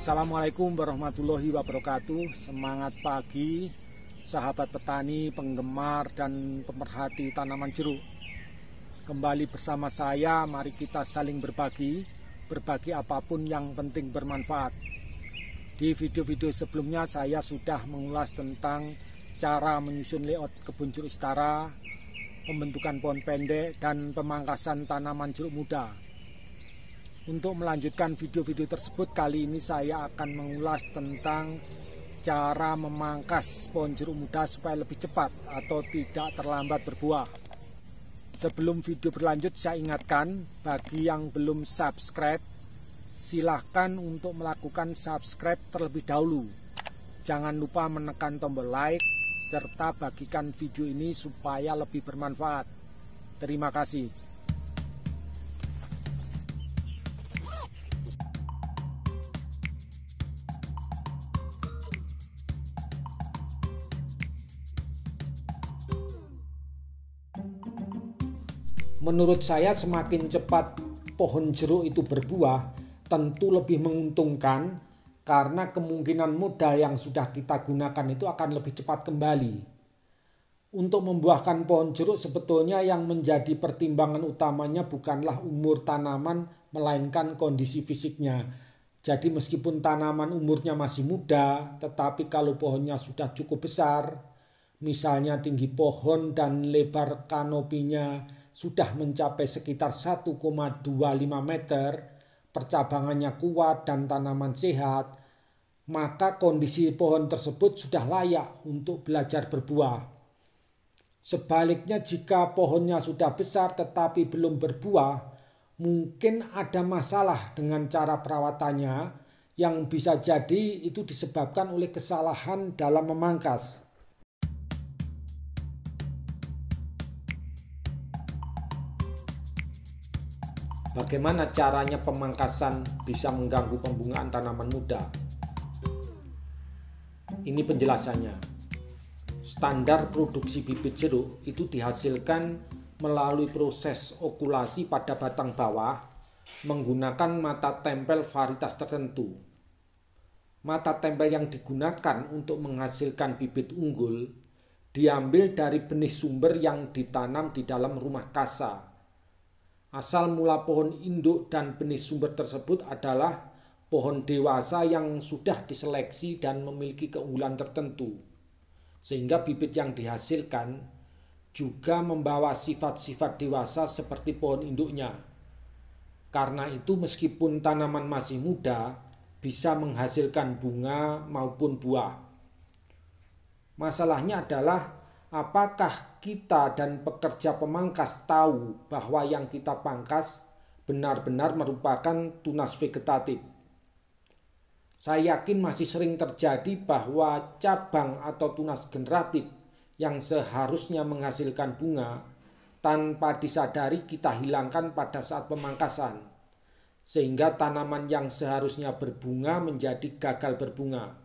Assalamualaikum warahmatullahi wabarakatuh Semangat pagi Sahabat petani, penggemar, dan pemerhati tanaman jeruk Kembali bersama saya, mari kita saling berbagi Berbagi apapun yang penting bermanfaat Di video-video sebelumnya saya sudah mengulas tentang Cara menyusun layout kebun jeruk setara Pembentukan pohon pendek dan pemangkasan tanaman jeruk muda untuk melanjutkan video-video tersebut, kali ini saya akan mengulas tentang cara memangkas pohon jeruk muda supaya lebih cepat atau tidak terlambat berbuah. Sebelum video berlanjut, saya ingatkan bagi yang belum subscribe, silahkan untuk melakukan subscribe terlebih dahulu. Jangan lupa menekan tombol like serta bagikan video ini supaya lebih bermanfaat. Terima kasih. Menurut saya semakin cepat pohon jeruk itu berbuah tentu lebih menguntungkan karena kemungkinan modal yang sudah kita gunakan itu akan lebih cepat kembali. Untuk membuahkan pohon jeruk sebetulnya yang menjadi pertimbangan utamanya bukanlah umur tanaman melainkan kondisi fisiknya. Jadi meskipun tanaman umurnya masih muda, tetapi kalau pohonnya sudah cukup besar, misalnya tinggi pohon dan lebar kanopinya sudah mencapai sekitar 1,25 meter, percabangannya kuat dan tanaman sehat, maka kondisi pohon tersebut sudah layak untuk belajar berbuah. Sebaliknya, jika pohonnya sudah besar tetapi belum berbuah, mungkin ada masalah dengan cara perawatannya yang bisa jadi itu disebabkan oleh kesalahan dalam memangkas. Bagaimana caranya pemangkasan bisa mengganggu pembungaan tanaman muda? Ini penjelasannya. Standar produksi bibit jeruk itu dihasilkan melalui proses okulasi pada batang bawah menggunakan mata tempel varietas tertentu. Mata tempel yang digunakan untuk menghasilkan bibit unggul diambil dari benih sumber yang ditanam di dalam rumah kasa Asal mula pohon induk dan benih sumber tersebut adalah pohon dewasa yang sudah diseleksi dan memiliki keunggulan tertentu, sehingga bibit yang dihasilkan juga membawa sifat-sifat dewasa seperti pohon induknya. Karena itu, meskipun tanaman masih muda, bisa menghasilkan bunga maupun buah. Masalahnya adalah Apakah kita dan pekerja pemangkas tahu bahwa yang kita pangkas benar-benar merupakan tunas vegetatif? Saya yakin masih sering terjadi bahwa cabang atau tunas generatif yang seharusnya menghasilkan bunga tanpa disadari kita hilangkan pada saat pemangkasan, sehingga tanaman yang seharusnya berbunga menjadi gagal berbunga.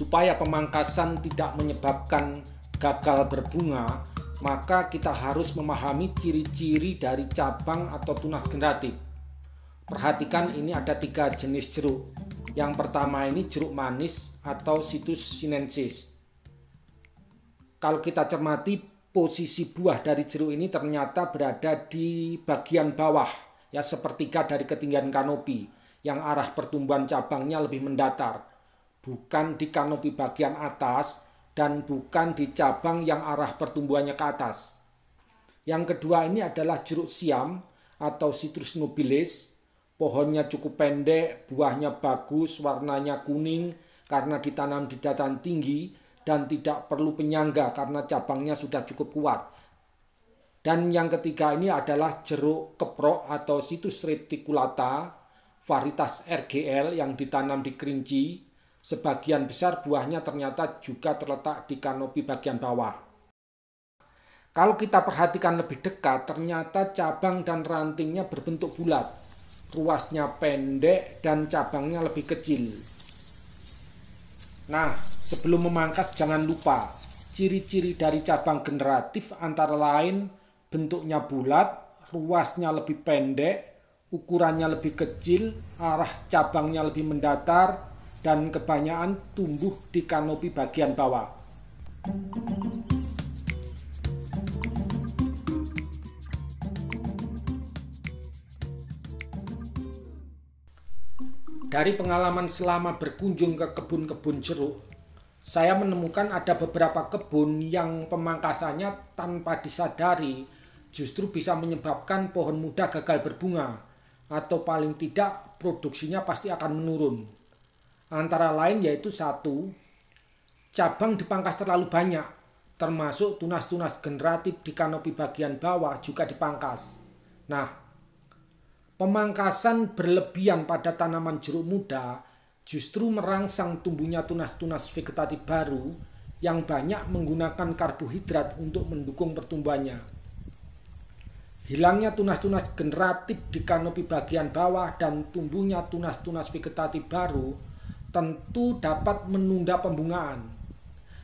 supaya pemangkasan tidak menyebabkan gagal berbunga, maka kita harus memahami ciri-ciri dari cabang atau tunas generatif. Perhatikan ini ada tiga jenis jeruk. Yang pertama ini jeruk manis atau situs sinensis. Kalau kita cermati posisi buah dari jeruk ini ternyata berada di bagian bawah, ya sepertiga dari ketinggian kanopi, yang arah pertumbuhan cabangnya lebih mendatar bukan di kanopi bagian atas dan bukan di cabang yang arah pertumbuhannya ke atas. Yang kedua ini adalah jeruk siam atau citrus nobilis. Pohonnya cukup pendek, buahnya bagus, warnanya kuning karena ditanam di dataran tinggi dan tidak perlu penyangga karena cabangnya sudah cukup kuat. Dan yang ketiga ini adalah jeruk keprok atau situs reticulata, varietas RGL yang ditanam di Kerinci, Sebagian besar buahnya ternyata juga terletak di kanopi bagian bawah. Kalau kita perhatikan lebih dekat, ternyata cabang dan rantingnya berbentuk bulat. Ruasnya pendek dan cabangnya lebih kecil. Nah, sebelum memangkas jangan lupa, ciri-ciri dari cabang generatif antara lain bentuknya bulat, ruasnya lebih pendek, ukurannya lebih kecil, arah cabangnya lebih mendatar, dan kebanyakan tumbuh di kanopi bagian bawah. Dari pengalaman selama berkunjung ke kebun-kebun jeruk, saya menemukan ada beberapa kebun yang pemangkasannya tanpa disadari justru bisa menyebabkan pohon muda gagal berbunga atau paling tidak produksinya pasti akan menurun. Antara lain yaitu satu, cabang dipangkas terlalu banyak, termasuk tunas-tunas generatif di kanopi bagian bawah juga dipangkas. Nah, pemangkasan berlebihan pada tanaman jeruk muda justru merangsang tumbuhnya tunas-tunas vegetatif baru yang banyak menggunakan karbohidrat untuk mendukung pertumbuhannya. Hilangnya tunas-tunas generatif di kanopi bagian bawah dan tumbuhnya tunas-tunas vegetatif baru tentu dapat menunda pembungaan.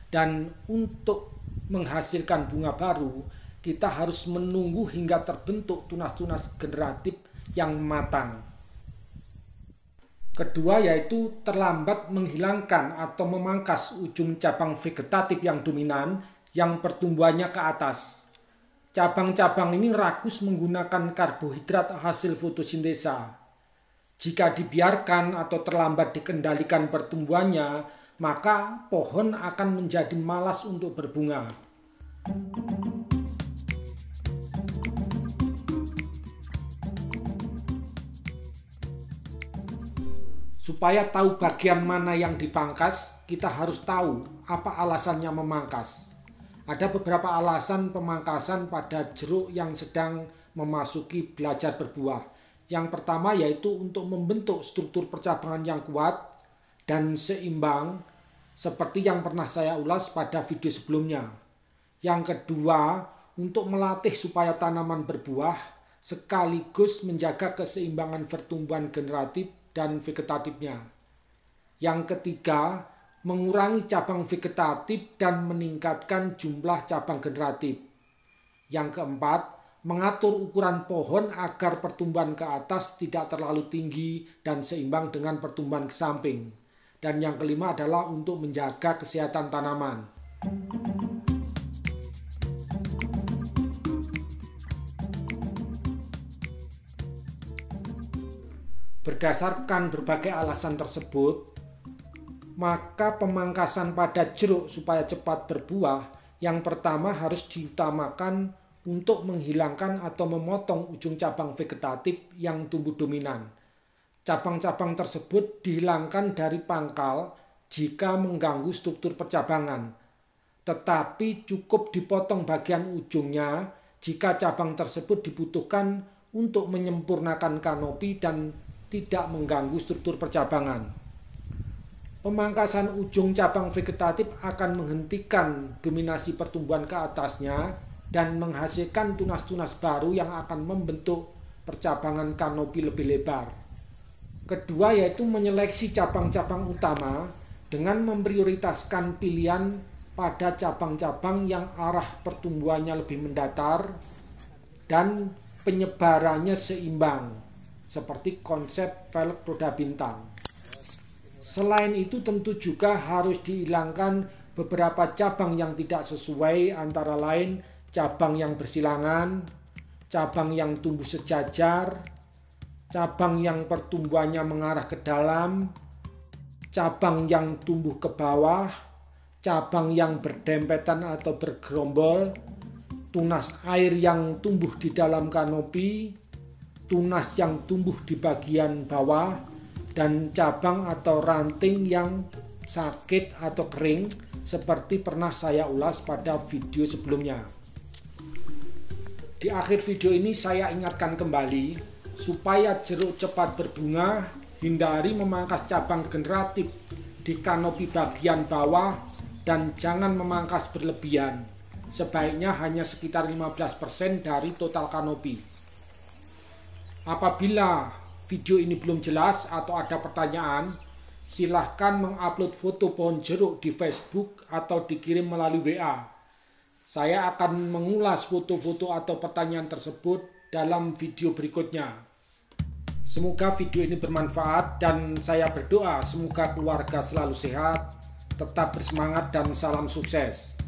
Dan untuk menghasilkan bunga baru, kita harus menunggu hingga terbentuk tunas-tunas generatif yang matang. Kedua yaitu terlambat menghilangkan atau memangkas ujung cabang vegetatif yang dominan yang pertumbuhannya ke atas. Cabang-cabang ini rakus menggunakan karbohidrat hasil fotosintesa jika dibiarkan atau terlambat dikendalikan pertumbuhannya, maka pohon akan menjadi malas untuk berbunga. Supaya tahu bagian mana yang dipangkas, kita harus tahu apa alasannya memangkas. Ada beberapa alasan pemangkasan pada jeruk yang sedang memasuki belajar berbuah. Yang pertama yaitu untuk membentuk struktur percabangan yang kuat dan seimbang seperti yang pernah saya ulas pada video sebelumnya. Yang kedua, untuk melatih supaya tanaman berbuah sekaligus menjaga keseimbangan pertumbuhan generatif dan vegetatifnya. Yang ketiga, mengurangi cabang vegetatif dan meningkatkan jumlah cabang generatif. Yang keempat, mengatur ukuran pohon agar pertumbuhan ke atas tidak terlalu tinggi dan seimbang dengan pertumbuhan ke samping. Dan yang kelima adalah untuk menjaga kesehatan tanaman. Berdasarkan berbagai alasan tersebut, maka pemangkasan pada jeruk supaya cepat berbuah yang pertama harus diutamakan untuk menghilangkan atau memotong ujung cabang vegetatif yang tumbuh dominan. Cabang-cabang tersebut dihilangkan dari pangkal jika mengganggu struktur percabangan, tetapi cukup dipotong bagian ujungnya jika cabang tersebut dibutuhkan untuk menyempurnakan kanopi dan tidak mengganggu struktur percabangan. Pemangkasan ujung cabang vegetatif akan menghentikan dominasi pertumbuhan ke atasnya dan menghasilkan tunas-tunas baru yang akan membentuk percabangan kanopi lebih lebar. Kedua yaitu menyeleksi cabang-cabang utama dengan memprioritaskan pilihan pada cabang-cabang yang arah pertumbuhannya lebih mendatar dan penyebarannya seimbang seperti konsep velg roda bintang. Selain itu tentu juga harus dihilangkan beberapa cabang yang tidak sesuai antara lain cabang yang bersilangan, cabang yang tumbuh sejajar, cabang yang pertumbuhannya mengarah ke dalam, cabang yang tumbuh ke bawah, cabang yang berdempetan atau bergerombol, tunas air yang tumbuh di dalam kanopi, tunas yang tumbuh di bagian bawah, dan cabang atau ranting yang sakit atau kering seperti pernah saya ulas pada video sebelumnya. Di akhir video ini saya ingatkan kembali supaya jeruk cepat berbunga, hindari memangkas cabang generatif di kanopi bagian bawah dan jangan memangkas berlebihan. Sebaiknya hanya sekitar 15% dari total kanopi. Apabila video ini belum jelas atau ada pertanyaan, silahkan mengupload foto pohon jeruk di Facebook atau dikirim melalui WA. Saya akan mengulas foto-foto atau pertanyaan tersebut dalam video berikutnya. Semoga video ini bermanfaat dan saya berdoa semoga keluarga selalu sehat, tetap bersemangat dan salam sukses.